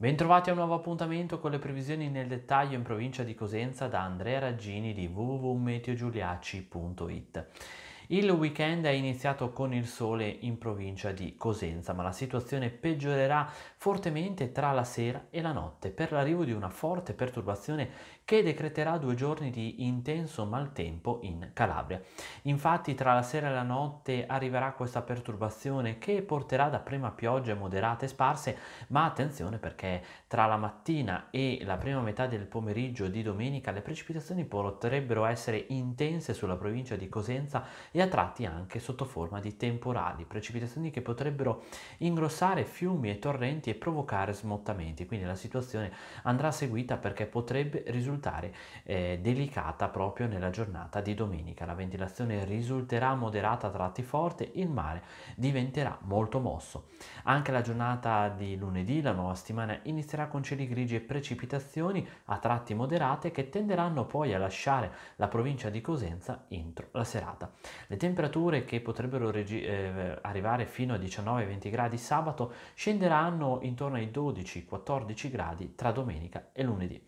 Bentrovati a un nuovo appuntamento con le previsioni nel dettaglio in provincia di Cosenza da Andrea Raggini di www.meteogiuliacci.it. Il weekend è iniziato con il sole in provincia di Cosenza, ma la situazione peggiorerà fortemente tra la sera e la notte per l'arrivo di una forte perturbazione che decreterà due giorni di intenso maltempo in Calabria. Infatti tra la sera e la notte arriverà questa perturbazione che porterà dapprima piogge moderate e sparse, ma attenzione perché tra la mattina e la prima metà del pomeriggio di domenica le precipitazioni potrebbero essere intense sulla provincia di Cosenza e e a tratti anche sotto forma di temporali, precipitazioni che potrebbero ingrossare fiumi e torrenti e provocare smottamenti. Quindi la situazione andrà seguita perché potrebbe risultare eh, delicata proprio nella giornata di domenica. La ventilazione risulterà moderata a tratti forte, il mare diventerà molto mosso. Anche la giornata di lunedì, la nuova settimana, inizierà con cieli grigi e precipitazioni a tratti moderate che tenderanno poi a lasciare la provincia di Cosenza entro la serata. Le temperature che potrebbero regi- eh, arrivare fino a 19-20 gradi sabato scenderanno intorno ai 12-14 gradi tra domenica e lunedì.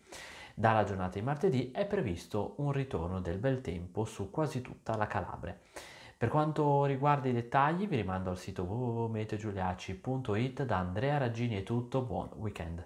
Dalla giornata di martedì è previsto un ritorno del bel tempo su quasi tutta la Calabria. Per quanto riguarda i dettagli vi rimando al sito www.meteogiuliaci.it da Andrea Raggini è tutto, buon weekend!